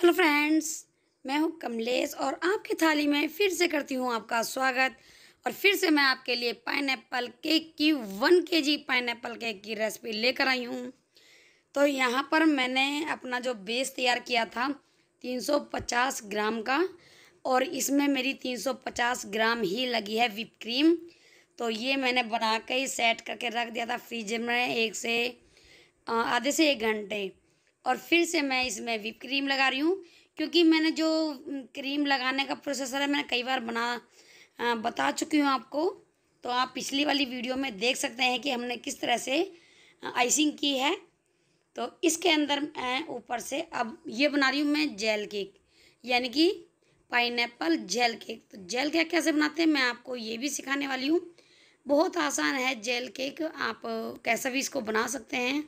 hello friends मैं हूँ कमलेश और आपकी थाली में फिर से करती हूँ आपका स्वागत और फिर से मैं आपके लिए पाइन केक की one K G pine cake की रेसिपी लेकर आई हूँ तो यहाँ पर मैंने अपना जो बेस तैयार किया था 350 ग्राम का और इसमें मेरी 350 ग्राम ही लगी है विप क्रीम तो ये मैंने बना के ही सेट करके रख दिया था फ्रीज में एक से आधे से एक घंटे और फिर से मैं इसमें विप क्रीम लगा रही हूँ क्योंकि मैंने जो क्रीम लगाने का प्रोसेसर है मैंने कई बार बना बता चुकी हूँ आपको तो आप पिछली वाली वीडियो में देख सकते हैं कि हमने किस तरह से आइसिंग की है तो इसके अंदर मैं ऊपर से अब ये बना रही हूँ मैं जेल केक यानी कि एप्पल जेल केक तो जेल केक कैसे बनाते हैं मैं आपको ये भी सिखाने वाली हूँ बहुत आसान है जेल केक आप कैसा भी इसको बना सकते हैं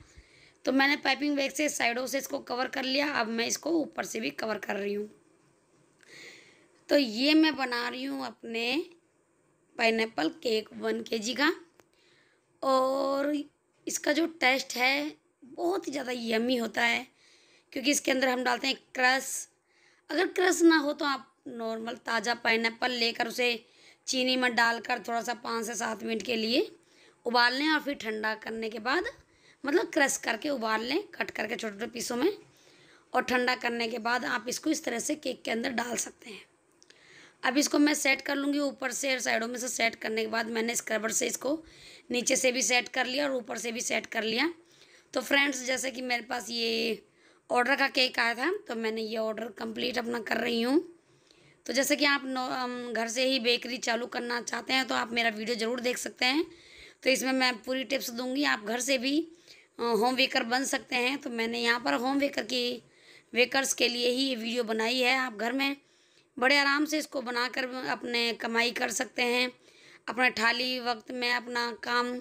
तो मैंने पाइपिंग बैग से साइडों से इसको कवर कर लिया अब मैं इसको ऊपर से भी कवर कर रही हूँ तो ये मैं बना रही हूँ अपने पाइन केक वन के जी का और इसका जो टेस्ट है बहुत ही ज़्यादा यमी होता है क्योंकि इसके अंदर हम डालते हैं क्रस अगर क्रस ना हो तो आप नॉर्मल ताज़ा पाइन लेकर उसे चीनी में डालकर थोड़ा सा पाँच से सात मिनट के लिए उबाल लें और फिर ठंडा करने के बाद मतलब क्रश करके उबाल लें कट करके छोटे छोटे पीसों में और ठंडा करने के बाद आप इसको इस तरह से केक के अंदर डाल सकते हैं अब इसको मैं सेट कर लूँगी ऊपर से और साइडों में से सेट करने के बाद मैंने स्क्रबर से इसको नीचे से भी सेट कर लिया और ऊपर से भी सेट कर लिया तो फ्रेंड्स जैसे कि मेरे पास ये ऑर्डर का केक आया था तो मैंने ये ऑर्डर कंप्लीट अपना कर रही हूँ तो जैसे कि आप घर से ही बेकरी चालू करना चाहते हैं तो आप मेरा वीडियो ज़रूर देख सकते हैं तो इसमें मैं पूरी टिप्स दूंगी आप घर से भी होम वेकर बन सकते हैं तो मैंने यहाँ पर होम वेकर की वेकर्स के लिए ही ये वीडियो बनाई है आप घर में बड़े आराम से इसको बनाकर अपने कमाई कर सकते हैं अपने ठाली वक्त में अपना काम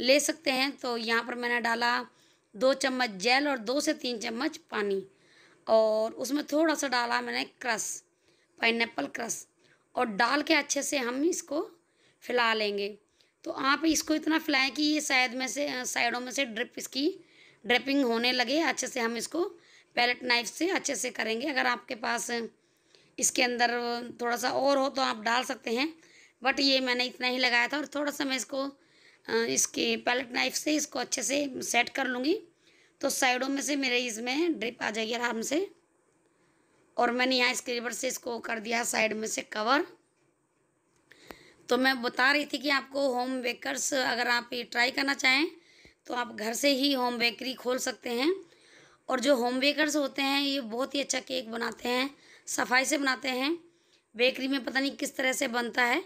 ले सकते हैं तो यहाँ पर मैंने डाला दो चम्मच जेल और दो से तीन चम्मच पानी और उसमें थोड़ा सा डाला मैंने क्रस पाइनएप्पल क्रस और डाल के अच्छे से हम इसको फैला लेंगे तो आप इसको इतना फैलाएं कि ये शायद में से साइडों में से ड्रिप इसकी ड्रिपिंग होने लगे अच्छे से हम इसको पैलेट नाइफ से अच्छे से करेंगे अगर आपके पास इसके अंदर थोड़ा सा और हो तो आप डाल सकते हैं बट ये मैंने इतना ही लगाया था और थोड़ा सा मैं इसको इसके पैलेट नाइफ से इसको अच्छे से सेट कर लूँगी तो साइडों में से मेरे इसमें ड्रिप आ जाएगी आराम से और मैंने यहाँ स्क्रीबर से इसको कर दिया साइड में से कवर तो मैं बता रही थी कि आपको होम बेकर्स अगर आप ये ट्राई करना चाहें तो आप घर से ही होम बेकरी खोल सकते हैं और जो होम बेकर्स होते हैं ये बहुत ही अच्छा केक बनाते हैं सफाई से बनाते हैं बेकरी में पता नहीं किस तरह से बनता है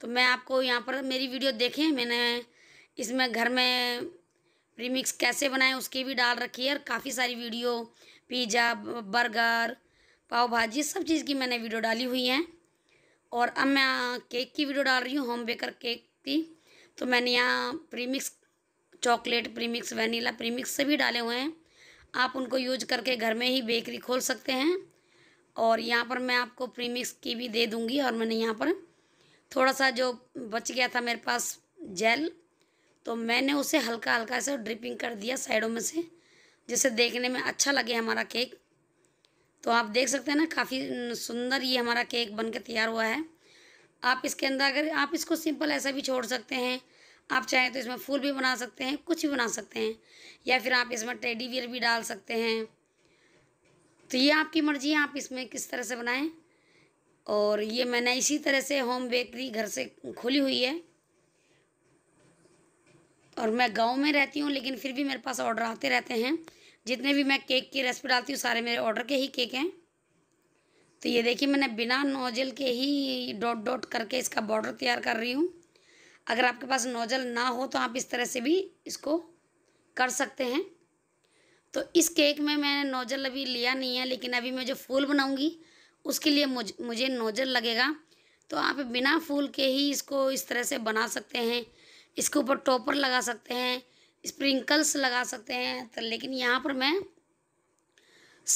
तो मैं आपको यहाँ पर मेरी वीडियो देखें मैंने इसमें घर में प्रीमिक्स कैसे बनाएं उसकी भी डाल रखी है और काफ़ी सारी वीडियो पिज़्ज़ा बर्गर पाव भाजी सब चीज़ की मैंने वीडियो डाली हुई है और अब मैं केक की वीडियो डाल रही हूँ होम बेकर केक की तो मैंने यहाँ premix chocolate premix vanilla premix से भी डाले हुए हैं आप उनको यूज करके घर में ही बेकरी खोल सकते हैं और यहाँ पर मैं आपको प्रीमिक्स की भी दे दूँगी और मैंने यहाँ पर थोड़ा सा जो बच गया था मेरे पास जेल तो मैंने उसे हल्का हल्का से ड्रिपिंग कर दिया साइडों में से जिसे देखने में अच्छा लगे हमारा केक तो आप देख सकते हैं ना काफ़ी सुंदर ये हमारा केक बन के तैयार हुआ है आप इसके अंदर अगर आप इसको सिंपल ऐसा भी छोड़ सकते हैं आप चाहें तो इसमें फूल भी बना सकते हैं कुछ भी बना सकते हैं या फिर आप इसमें टेडी वियर भी डाल सकते हैं तो ये आपकी मर्ज़ी है आप इसमें किस तरह से बनाएं और ये मैंने इसी तरह से होम बेकरी घर से खुली हुई है और मैं गांव में रहती हूँ लेकिन फिर भी मेरे पास ऑर्डर आते रहते हैं जितने भी मैं केक की रेसिपी डालती हूँ सारे मेरे ऑर्डर के ही केक हैं तो ये देखिए मैंने बिना नोजल के ही डॉट डॉट करके इसका बॉर्डर तैयार कर रही हूँ अगर आपके पास नोजल ना हो तो आप इस तरह से भी इसको कर सकते हैं तो इस केक में मैंने नोजल अभी लिया नहीं है लेकिन अभी मैं जो फूल बनाऊँगी उसके लिए मुझ मुझे नोजल लगेगा तो आप बिना फूल के ही इसको इस तरह से बना सकते हैं इसके ऊपर टॉपर लगा सकते हैं स्प्रिंकल्स लगा सकते हैं तो लेकिन यहाँ पर मैं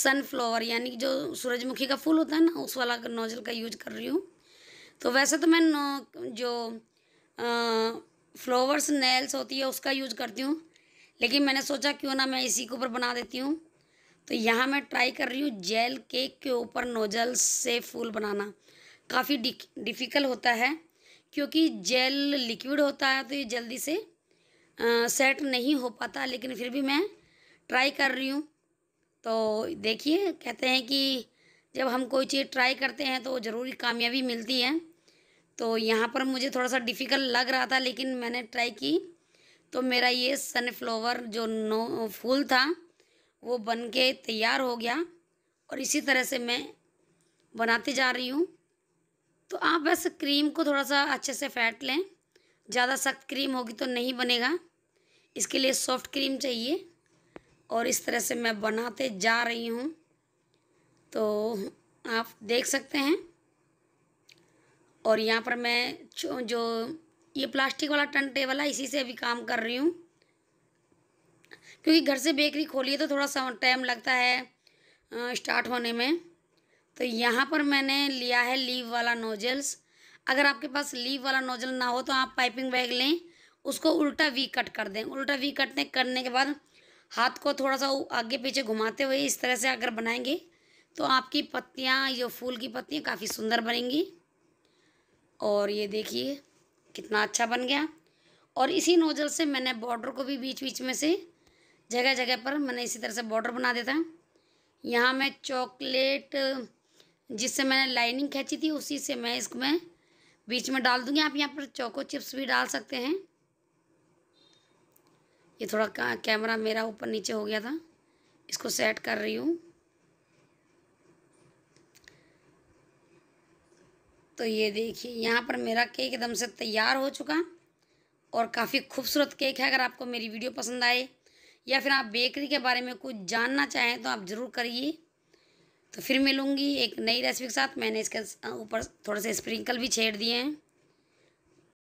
सनफ्लावर यानी कि जो सूरजमुखी का फूल होता है ना उस वाला नोजल का यूज कर रही हूँ तो वैसे तो मैं जो फ्लावर्स नेल्स होती है उसका यूज करती हूँ लेकिन मैंने सोचा क्यों ना मैं इसी के ऊपर बना देती हूँ तो यहाँ मैं ट्राई कर रही हूँ जेल केक के ऊपर नोजल से फूल बनाना काफ़ी डिफिकल्ट होता है क्योंकि जेल लिक्विड होता है तो ये जल्दी से सेट नहीं हो पाता लेकिन फिर भी मैं ट्राई कर रही हूँ तो देखिए कहते हैं कि जब हम कोई चीज़ ट्राई करते हैं तो ज़रूरी कामयाबी मिलती है तो यहाँ पर मुझे थोड़ा सा डिफ़िकल्ट लग रहा था लेकिन मैंने ट्राई की तो मेरा ये सनफ्लावर जो नो फूल था वो बन के तैयार हो गया और इसी तरह से मैं बनाती जा रही हूँ तो आप बस क्रीम को थोड़ा सा अच्छे से फैट लें ज़्यादा सख्त क्रीम होगी तो नहीं बनेगा इसके लिए सॉफ्ट क्रीम चाहिए और इस तरह से मैं बनाते जा रही हूँ तो आप देख सकते हैं और यहाँ पर मैं जो ये प्लास्टिक वाला टन टेबल है इसी से अभी काम कर रही हूँ क्योंकि घर से बेकरी खोलिए तो थोड़ा सा टाइम लगता है स्टार्ट होने में तो यहाँ पर मैंने लिया है लीव वाला नोजल्स अगर आपके पास लीव वाला नोजल ना हो तो आप पाइपिंग बैग लें उसको उल्टा वी कट कर दें उल्टा वी कटने करने के बाद हाथ को थोड़ा सा आगे पीछे घुमाते हुए इस तरह से अगर बनाएंगे तो आपकी पत्तियाँ जो फूल की पत्तियाँ काफ़ी सुंदर बनेंगी और ये देखिए कितना अच्छा बन गया और इसी नोजल से मैंने बॉर्डर को भी बीच बीच में से जगह जगह पर मैंने इसी तरह से बॉर्डर बना देता है यहाँ मैं चॉकलेट जिससे मैंने लाइनिंग खींची थी उसी से मैं इसको मैं बीच में डाल दूँगी आप यहाँ पर चोको चिप्स भी डाल सकते हैं ये थोड़ा कैमरा मेरा ऊपर नीचे हो गया था इसको सेट कर रही हूँ तो ये देखिए यहाँ पर मेरा केक एकदम से तैयार हो चुका और काफ़ी खूबसूरत केक है अगर आपको मेरी वीडियो पसंद आए या फिर आप बेकरी के बारे में कुछ जानना चाहें तो आप ज़रूर करिए तो फिर मिलूँगी एक नई रेसिपी के साथ मैंने इसके ऊपर थोड़े से स्प्रिंकल भी छेड़ दिए हैं